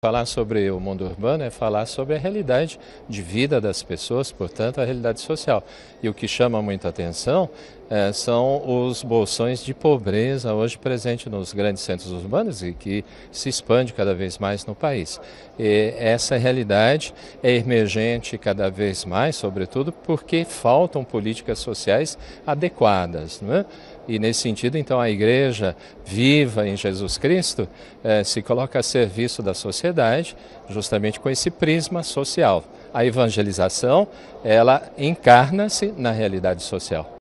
Falar sobre o mundo urbano é falar sobre a realidade de vida das pessoas, portanto, a realidade social. E o que chama muita atenção é, são os bolsões de pobreza hoje presentes nos grandes centros urbanos e que se expande cada vez mais no país. E essa realidade é emergente cada vez mais, sobretudo porque faltam políticas sociais adequadas. Não é? E nesse sentido, então, a igreja viva em Jesus Cristo é, se coloca a serviço da sociedade, justamente com esse prisma social. A evangelização, ela encarna-se na realidade social.